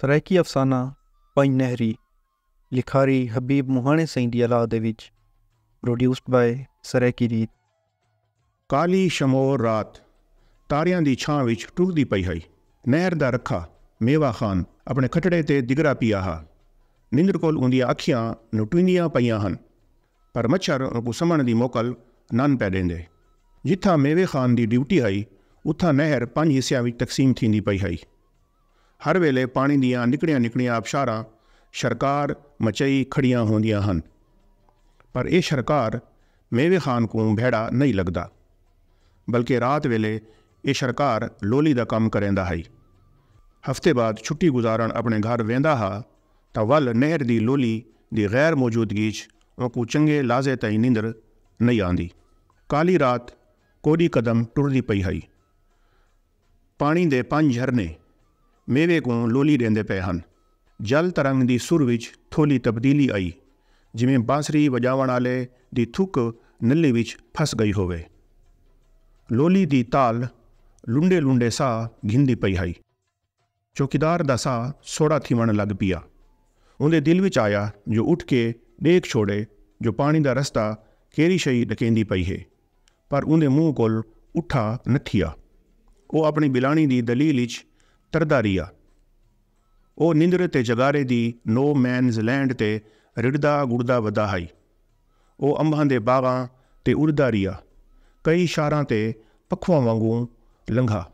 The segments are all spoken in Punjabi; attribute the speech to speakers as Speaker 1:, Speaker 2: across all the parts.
Speaker 1: ਸਰਾਇਕੀ ਅਫਸਾਨਾ ਪਾਈ ਨਹਿਰੀ ਲਿਖਾਰੀ ਹਬੀਬ ਮੋਹਣੇ ਸਿੰਘ ਦੀ ਅਲਾਹ ਦੇ ਵਿੱਚ ਪ੍ਰੋਡਿਊਸਡ ਬਾਈ ਸਰਾਇਕੀ ਰੀਤ ਕਾਲੀ ਸ਼ਮੋਰ ਰਾਤ ਤਾਰਿਆਂ ਦੀ ਛਾਂ ਵਿੱਚ ਟੁਰਦੀ ਪਈ ਹੈ ਨਹਿਰ ਦਾ ਰੱਖਾ ਮੇਵਾ ਖਾਨ ਆਪਣੇ ਖਟੜੇ ਤੇ ਦਿਗਰਾ ਪਿਆ ਹਾ ਨਿੰਦਰ ਕੋਲ ਉਹਦੀਆਂ ਅੱਖੀਆਂ ਨਟੁੰਦੀਆਂ ਪਈਆਂ ਹਨ ਪਰ ਮੱਛਰ ਉਹਨੂੰ ਸਮਣ ਦੀ ਮੋਕਲ ਨਨ ਪੈ ਦਿੰਦੇ ਜਿੱਥਾ ਮੇਵੇ ਖਾਨ ਦੀ ਡਿਊਟੀ ਹੈ ਉਥਾ ਨਹਿਰ ਪੰਜ ਹਿੱਸਿਆਂ ਵਿੱਚ ਤਕਸੀਮ ਥੀਂਦੀ ਪਈ ਹੈ ਹਰ ਵੇਲੇ ਪਾਣੀ ਦੀਆਂ ਨਿਕੜੀਆਂ ਨਿਕੜੀਆਂ ਆਪਸ਼ਾਰਾਂ ਸਰਕਾਰ ਮਚਈ ਖੜੀਆਂ ਹੁੰਦੀਆਂ ਹਨ ਪਰ ਇਹ ਸਰਕਾਰ ਮੇਵੇ ਖਾਨ ਨੂੰ ਭੇੜਾ ਨਹੀਂ ਲੱਗਦਾ ਬਲਕਿ ਰਾਤ ਵੇਲੇ ਇਹ ਸਰਕਾਰ ਲੋਲੀ ਦਾ ਕੰਮ ਕਰੇਂਦਾ ਹੈ ਹਫਤੇ ਬਾਅਦ ਛੁੱਟੀ ਗੁਜ਼ਾਰਨ ਆਪਣੇ ਘਰ ਵੇਂਦਾ ਹਾ ਤਾਂ ਵੱਲ ਨਹਿਰ ਦੀ ਲੋਲੀ ਦੀ ਗੈਰ ਮੌਜੂਦਗੀ 'ਚ ਉਹ ਕੋ ਚੰਗੇ ਲਾਜ਼ੇ ਤੈ ਨਿੰਦਰ ਨਹੀਂ ਆਂਦੀ ਕਾਲੀ ਰਾਤ ਕੋਈ ਕਦਮ ਟੁਰਦੀ ਪਈ ਹੈ ਪਾਣੀ ਦੇ ਪੰਜ ਝਰਨੇ ਮੇਵੇ ਕੋਲ ਲੋਲੀ ਰਹਿੰਦੇ ਪਏ ਹਨ ਜਲ ਤਰੰਗ ਦੀ ਸੁਰ ਵਿੱਚ ਥੋਲੀ ਤਬਦੀਲੀ ਆਈ ਜਿਵੇਂ ਬਾਂਸਰੀ ਵਜਾਵਣ ਵਾਲੇ ਦੀ ਥੁੱਕ ਨੱਲੀ ਵਿੱਚ ਫਸ ਗਈ ਹੋਵੇ ਲੋਲੀ ਦੀ ਤਾਲ ਲੁੰਡੇ ਲੁੰਡੇ ਸਾ ਘਿੰਦੀ ਪਈ ਹੈ ਚੌਕੀਦਾਰ ਦਾ ਸਾ ਸੋੜਾ ਥਿਵਣ ਲੱਗ ਪਿਆ ਉਹਦੇ ਦਿਲ ਵਿੱਚ ਆਇਆ ਜੋ ਉੱਠ ਕੇ ਦੇਖ ਛੋੜੇ ਜੋ ਪਾਣੀ ਦਾ ਰਸਤਾ ਕੇਰੀ ਸ਼ਈ ਡਕੇਂਦੀ ਪਈ ਹੈ ਪਰ ਉਹਦੇ ਮੂੰਹ ਕੋਲ ਉਠਾ ਨਥੀਆ ਉਹ ਆਪਣੀ ਬਿਲਾਣੀ ਦੀ ਦਲੀਲ ਵਿੱਚ ਤਰਦਾਰੀਆ ਉਹ ਨਿੰਦਰੇ ਤੇ ਜਗਾਰੇ ਦੀ ਨੋ ਮੈਨਸ ਲੈਂਡ ਤੇ ਰਿੜਦਾ ਗੁੜਦਾ ਵਧਾਈ ਉਹ ਅੰਬਾਂ ਦੇ ਬਾਗਾਂ ਤੇ ਉਰਦਾਰੀਆ ਕਈ ਸ਼ਾਰਾਂ ਤੇ ਪਖਵਾ ਵਾਂਗੂ ਲੰਘਾ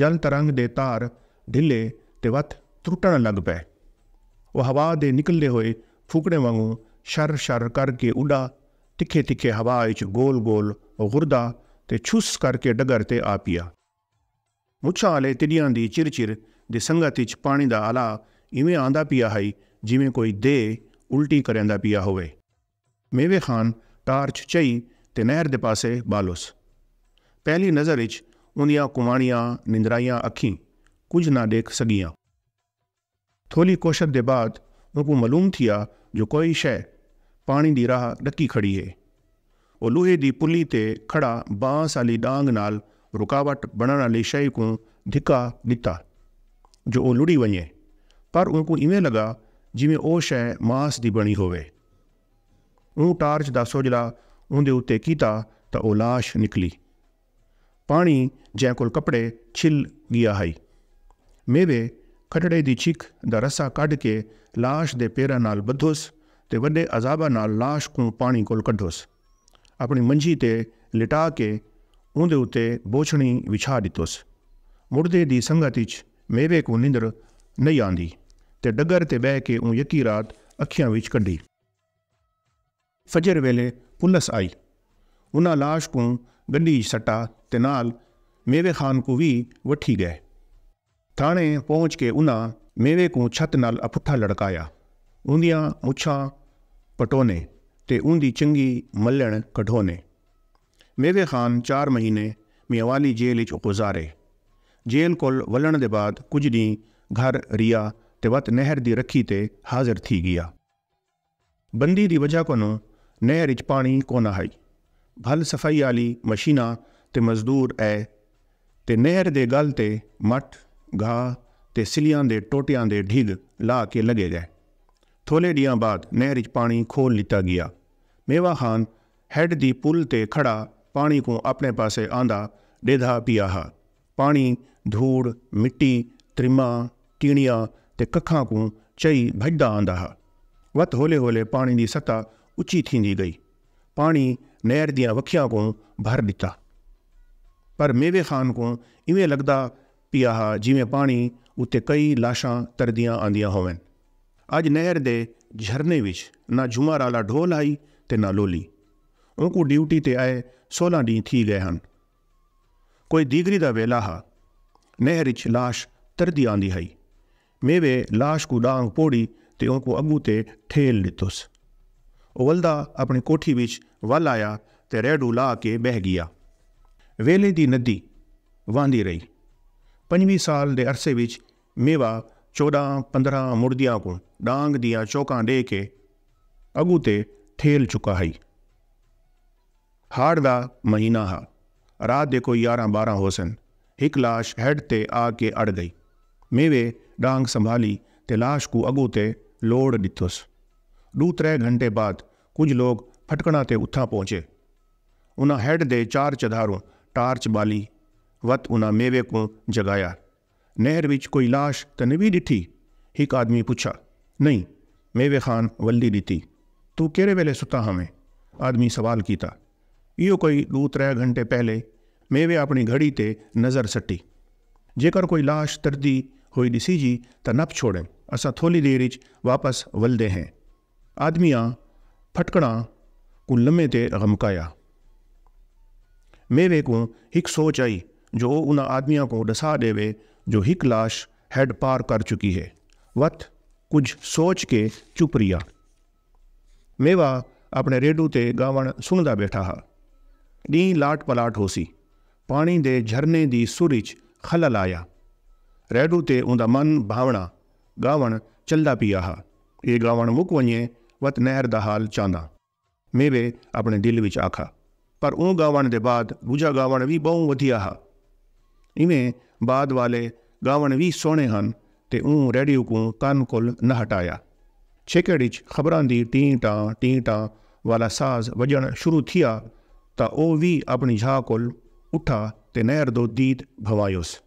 Speaker 1: ਜਲ ਤਰੰਗ ਦੇ ਤਾਰ ਢਿੱਲੇ ਤੇ ਵਤ ਟੁੱਟਣ ਲੱਗ ਪਏ ਉਹ ਹਵਾ ਦੇ ਨਿਕਲਦੇ ਹੋਏ ਫੁਕੜੇ ਵਾਂਗੂ ਸ਼ਰ ਸ਼ਰ ਕਰਕੇ ਉਡਾ ਤਿੱਖੇ ਤਿੱਖੇ ਹਵਾ ਵਿੱਚ ਗੋਲ ਗੋਲ ਗੁਰਦਾ ਤੇ ਛੁਸ ਕਰਕੇ ਡਗਰ ਤੇ ਆ ਪਿਆ ਵਾਲੇ ਤਿੜੀਆਂ ਦੀ ਚਿਰਚਿਰ ਦੇ ਸੰਗਤ ਵਿੱਚ ਪਾਣੀ ਦਾ ਆਲਾ ਇਵੇਂ ਆਂਦਾ ਪਿਆ ਹੈ ਜਿਵੇਂ ਕੋਈ ਦੇ ਉਲਟੀ ਕਰਿਆਂਦਾ ਪਿਆ ਹੋਵੇ ਮੇਵੇ ਖਾਨ ਟਾਰਚ ਚਈ ਤੇ ਨਹਿਰ ਦੇ ਪਾਸੇ ਬਾਲੋਸ ਪਹਿਲੀ ਨਜ਼ਰ ਵਿੱਚ ਉਹਨੀਆਂ ਕੁਮਾਨੀਆਂ ਨਿੰਦਰਾਈਆਂ ਅੱਖੀਂ ਕੁਝ ਨਾ ਦੇਖ ਸਕੀਆਂ ਥੋਲੀ ਕੋਸ਼ਿਸ਼ ਦੇ ਬਾਅਦ ਉਹਨੂੰ ਮਾਲੂਮ ਥਿਆ ਜੋ ਕੋਈ ਸ਼ੈ ਪਾਣੀ ਦੀ ਰਾਹ ਡੱਕੀ ਖੜੀ ਹੈ ਉਹ ਲੋਹੇ ਦੀ ਪੁਲੀ ਤੇ ਖੜਾ ਬਾਂਸ ਵਾਲੀ ਡਾਂਗ ਨਾਲ रुकावट बणण लाइ शइ खां धिका ॾिता जो उहो लुड़ी वञे पर उनको ਇਵੇਂ ਲਗਾ ਜਿਵੇਂ ਉਹ ਸ਼ੈ ਮਾਸ ਦੀ ਬਣੀ ਹੋਵੇ ਉਹ ਟਾਰਚ ਦੱਸੋ ਸੋਜਲਾ ਉਹਦੇ ਉੱਤੇ ਕੀਤਾ ਤਾਂ ਉਹ লাশ ਨਿਕਲੀ ਪਾਣੀ ਜੈ ਕੋਲ ਕਪੜੇ ਛਿਲ ਗਿਆ ਹੈ ਮੇਵੇ ਖਟੜੇ ਦੀ ਚਿਕ ਦਾ ਰਸਾ ਕੱਢ ਕੇ লাশ ਦੇ ਪੈਰਾਂ ਨਾਲ ਬੱਧੋਸ ਤੇ ਵੱਡੇ ਅਜ਼ਾਬਾਂ ਨਾਲ লাশ ਨੂੰ ਪਾਣੀ ਕੋਲ ਕੱਢੋਸ ਆਪਣੀ ਮੰਜੀ ਤੇ ਲਿਟਾ ਕੇ ਉਹਦੇ ਉੱਤੇ ਬੋਛਣੀ ਵਿਛਾ ਦਿੱਤੋਸ ਮੁਰਦੇ ਦੀ ਸੰਗਤ ਵਿੱਚ ਮੇਵੇ ਕੋ ਨਿੰਦਰ ਨਹੀਂ ਆਂਦੀ ਤੇ ਡੱਗਰ ਤੇ ਬਹਿ ਕੇ ਉਹ ਯਕੀ ਰਾਤ ਅੱਖੀਆਂ ਵਿੱਚ ਕੱਢੀ ਫਜਰ ਵੇਲੇ ਪੁਲਸ ਆਈ ਉਹਨਾਂ লাশ ਕੋ ਗੰਢੀ ਸਟਾ ਤੇ ਨਾਲ ਮੇਵੇ ਖਾਨ ਕੋ ਵੀ ਵਠੀ ਗਏ ਥਾਣੇ ਪਹੁੰਚ ਕੇ ਉਹਨਾਂ ਮੇਵੇ ਕੋ ਛੱਤ ਨਾਲ ਅਪੁੱਠਾ ਲੜਕਾਇਆ ਉਹਦੀਆਂ ਮੁੱਛਾਂ ਪਟੋਨੇ ਤੇ ਉਹਦੀ ਚੰਗੀ ਮੱਲਣ ਕਢੋਨੇ ਮੇਵੇ ਖਾਨ 4 ਮਹੀਨੇ ਮਿਆਵਾਲੀ ਜੇਲ੍ਹ ਵਿੱਚ ਗੁਜ਼ਾਰੇ ਜੇਲ੍ਹ ਕੋਲ ਵਲਣ ਦੇ ਬਾਅਦ ਕੁਝ ਦਿਨ ਘਰ ਰਿਆ ਤੇ ਵਤ ਨਹਿਰ ਦੀ ਰੱਖੀ ਤੇ ਹਾਜ਼ਰ ਥੀ ਗਿਆ ਬੰਦੀ ਦੀ ਵਜ੍ਹਾ ਕੋਨੋਂ ਨਹਿਰ ਵਿੱਚ ਪਾਣੀ ਕੋਨਾ ਹੈ ਭਲ ਸਫਾਈ ਵਾਲੀ ਮਸ਼ੀਨਾ ਤੇ ਮਜ਼ਦੂਰ ਐ ਤੇ ਨਹਿਰ ਦੇ ਗਲ ਤੇ ਮੱਟ ਘਾ ਤੇ ਸਿਲੀਆਂ ਦੇ ਟੋਟਿਆਂ ਦੇ ਢਿੱਗ ਲਾ ਕੇ ਲਗੇ ਗਏ ਥੋਲੇ ਡੀਆਂ ਬਾਅਦ ਨਹਿਰ ਵਿੱਚ ਪਾਣੀ ਖੋਲ ਲਿੱਤਾ ਗਿਆ ਮੇਵਾ ਖਾਨ ਹੈਡ ਦੀ ਪੁਲ ਤੇ ਖੜਾ ਪਾਣੀ ਕੋ ਆਪਣੇ ਪਾਸੇ ਆਂਦਾ ਡੇਧਾ ਪਿਆਹਾ ਪਾਣੀ ਧੂੜ ਮਿੱਟੀ ਤ੍ਰਿਮਾ ਟੀਣੀਆਂ ਤੇ ਕੱਖਾਂ ਕੋ ਚਈ ਭੱਡਾ ਆਂਦਾ ਹਾ ਵਤ ਹੋਲੇ ਹੋਲੇ ਪਾਣੀ ਦੀ ਸਤਾ ਉੱਚੀ ਥੀਂਦੀ ਗਈ ਪਾਣੀ ਨਹਿਰ ਦੀਆਂ ਵਖੀਆਂ ਕੋ ਭਰ ਦਿੱਤਾ ਪਰ ਮੇਵੇ ਖਾਨ ਕੋ ਇਵੇਂ ਲੱਗਦਾ ਪਿਆਹਾ ਜਿਵੇਂ ਪਾਣੀ ਉੱਤੇ ਕਈ ਲਾਸ਼ਾਂ ਤਰਦੀਆਂ ਆਂਦੀਆਂ ਹੋਵਨ ਅੱਜ ਨਹਿਰ ਦੇ ਝਰਨੇ ਵਿੱਚ ਨਾ ਜੁਮਾਰਾਲਾ ਵਾਲਾ ਢੋਲ ਆਈ ਤੇ ਨਾ ਲੋਲੀ ਉਹਨੂੰ ਡਿਊਟੀ ਤੇ ਆਏ 16 ਦਿਨ ਥੀ ਗਏ ਹਨ ਕੋਈ ਦੀਗਰੀ ਦਾ ਵੇਲਾ ਹ ਨਹਿਰ ਚ ਲਾਸ਼ ਤਰਦੀ ਆਂਦੀ ਹੈ ਮੇਵੇ লাশ ਕੋ ਡਾਂਗ ਪੋੜੀ ਤੇ ਉਹਨੂੰ ਅਗੂ ਤੇ ਠੇਲ ਲਿੱਤੋਸ ਉਹ ਵਲਦਾ ਆਪਣੀ ਕੋਠੀ ਵਿੱਚ ਵੱਲ ਆਇਆ ਤੇ ਰੈਡੂ ਲਾ ਕੇ ਬਹਿ ਗਿਆ ਵੇਲੇ ਦੀ ਨਦੀ ਵਾਂਦੀ ਰਹੀ 5ਵੀਂ ਸਾਲ ਦੇ ਅਰਸੇ ਵਿੱਚ ਮੇਵਾ 14 15 ਮੁਰਦੀਆਂ ਕੋ ਡਾਂਗ ਦੀਆਂ ਚੋਕਾਂ ਦੇ ਕੇ ਅਗੂ ਤੇ ਠੇਲ ਚੁਕਾ ਹਈ ਹਾੜ ਦਾ ਮਹੀਨਾ ਹਾ ਰਾਤ ਦੇ ਕੋਈ 11 12 ਹੋ ਸਨ ਇੱਕ লাশ ਹੈਡ ਤੇ ਆ ਕੇ ਅੜ ਗਈ ਮੇਵੇ ਡਾਂਗ ਸੰਭਾਲੀ ਤੇ লাশ ਨੂੰ ਅਗੋ ਤੇ ਲੋੜ ਦਿੱਤੋਸ ਦੂ ਤਰੇ ਘੰਟੇ ਬਾਅਦ ਕੁਝ ਲੋਕ ਫਟਕਣਾ ਤੇ ਉੱਥਾ ਪਹੁੰਚੇ ਉਹਨਾਂ ਹੈਡ ਦੇ ਚਾਰ ਚਧਾਰੋਂ ਟਾਰਚ ਬਾਲੀ ਵਤ ਉਹਨਾਂ ਮੇਵੇ ਕੋ ਜਗਾਇਆ ਨਹਿਰ ਵਿੱਚ ਕੋਈ লাশ ਤਨਵੀ ਦਿੱਠੀ ਇੱਕ ਆਦਮੀ ਪੁੱਛਾ ਨਹੀਂ ਮੇਵੇ ਖਾਨ ਵੱਲੀ ਦਿੱਤੀ ਤੂੰ ਕਿਹੜੇ ਵੇਲੇ ਸੁੱਤਾ ਹਵੇਂ ਆਦਮੀ ਸਵਾਲ ਕੀਤਾ ਇਹ ਕੋਈ 2-3 ਘੰਟੇ ਪਹਿਲੇ ਮੇਵੇ ਆਪਣੀ ਘੜੀ ਤੇ ਨਜ਼ਰ ਸੱਟੀ ਜੇਕਰ ਕੋਈ লাশ ਤਰਦੀ ਹੋਈ ਦਿਸੀ ਜੀ ਤਾਂ ਨਪ ਛੋੜੇ ਅਸਾ ਥੋਲੀ ਦੇਰ ਵਿੱਚ ਵਾਪਸ ਵਲਦੇ ਹਾਂ ਆਦਮੀਆਂ ਫਟਕਣਾ ਕੁਲਮੇ ਤੇ ਰਗਮਕਾਇਆ ਮੇਵੇ ਕੋ ਇੱਕ ਸੋਚ ਆਈ ਜੋ ਉਹਨਾਂ ਆਦਮੀਆਂ ਕੋ ਦਸਾ ਦੇਵੇ ਜੋ ਇੱਕ লাশ ਹੈਡ ਪਾਰ ਕਰ ਚੁੱਕੀ ਹੈ ਵਤ ਕੁਝ ਸੋਚ ਕੇ ਚੁਪਰੀਆ ਮੇਵਾ ਆਪਣੇ ਰੇਡੂ ਤੇ ਗਾਵਣ ਸੁਣਦਾ ਬੈਠਾ ਹਾ ਨੀ ਲਾਟ ਪਲਾਟ ਹੋਸੀ ਪਾਣੀ ਦੇ ਝਰਨੇ ਦੀ ਸੁਰਿਚ ਖਲਲ ਆਇਆ ਰੈਡੂ ਤੇ ਉਹਦਾ ਮਨ ਭਾਵਣਾ ਗਾਵਣ ਚੱਲਦਾ ਪਿਆ ਹਾ ਇਹ ਗਾਵਣ ਮੁਕ ਵਣੇ ਵਤ ਨਹਿਰ ਦਾ ਹਾਲ ਚਾਂਦਾ ਮੇਰੇ ਆਪਣੇ ਦਿਲ ਵਿੱਚ ਆਖਾ ਪਰ ਉਹ ਗਾਵਣ ਦੇ ਬਾਅਦ ਦੂਜਾ ਗਾਵਣ ਵੀ ਬਹੁਤ ਵਧੀਆ ਹਾ ਇਵੇਂ ਬਾਦ ਵਾਲੇ ਗਾਵਣ ਵੀ ਸੋਹਣੇ ਹਨ ਤੇ ਉਹ ਰੇਡੀਓ ਕੋ ਕੰਨ ਕੋਲ ਨਾ ਹਟਾਇਆ ਛੇਕੜ ਖਬਰਾਂ ਦੀ ਟੀਂਟਾ ਟੀਂਟਾ ਵਾਲਾ ਸਾਜ਼ ਵਜਣ ਸ਼ੁਰੂ ਥਿਆ ਤਾਂ ਉਹ ਵੀ ਆਪਣੀ ਸ਼ਾਹ ਕੋਲ ਉੱਠਾ ਤੇ ਨਹਿਰ ਦੋ ਦੀਦ ਭਵਾਇਓਸ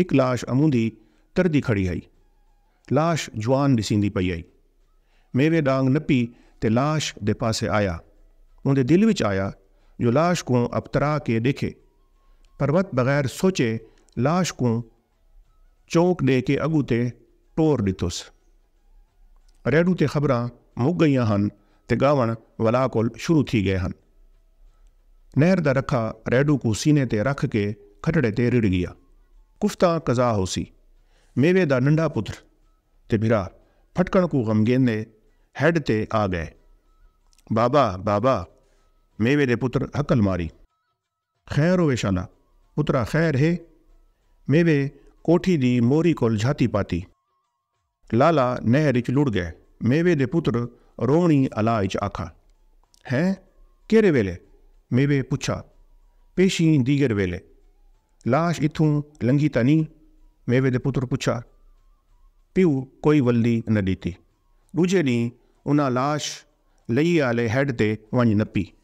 Speaker 1: ਇੱਕ লাশ ਅਮੂੰਦੀ ਤਰਦੀ ਖੜੀ ਆਈ লাশ ਜਵਾਨ ਦਿਸਿੰਦੀ ਪਈ ਆਈ ਮੇਰੇ ਡਾਂਗ ਨੱਪੀ ਤੇ লাশ ਦੇ ਪਾਸੇ ਆਇਆ ਉਹਦੇ ਦਿਲ ਵਿੱਚ ਆਇਆ ਜੋ লাশ ਕੋ ਅਪਤਰਾ ਕੇ ਦੇਖੇ ਪਰਵਤ ਬਗੈਰ ਸੋਚੇ লাশ ਕੋ ਚੌਂਕ ਦੇ ਕੇ ਅਗੂ ਤੇ ਟੋਰ ਦਿੱਤੋਸ ਰੇਡੂ ਤੇ ਖਬਰਾਂ ਮੁੱਕ ਗਈਆਂ ਹਨ ਤੇ ਗਾਵਣ ਵਲਾ ਕੋਲ ਸ਼ੁਰੂ ਥੀ ਗਏ ਹਨ नहर का रखा रेडू को सीने ते रख के खटड़े ते रिड़ गया कुफ कजा हो सी मेवे का नंढा पुत्र ते बिरा फटकण को गमगेन ने हैड ते आ गए बाबा बाबा मेवे दे पुत्र हकल मारी खैर शाना पुत्रा खैर है मेवे कोठी दी मोरी कोल झाती पाती लाला नहर इच लुड़ गए मेवे दे पुत्र रोनी अला आखा हैं केरे वेले ਮੇਵੇ ਪੁੱਛਾ ਪੇਸ਼ੀ ਦੀਗਰ ਵੇਲੇ ਲਾਸ਼ ਇਥੋਂ ਲੰਗੀ ਤਾਂ ਨਹੀਂ ਮੇਵੇ ਦੇ ਪੁੱਤਰ ਪੁੱਛਾ ਪਿਉ ਕੋਈ ਵੱਲੀ ਨਾ ਦਿੱਤੀ ਦੂਜੇ ਨੇ ਉਹਨਾਂ ਲਾਸ਼ ਲਈ ਆਲੇ ਹੈਡ ਤੇ ਵੰਜ ਨੱਪੀ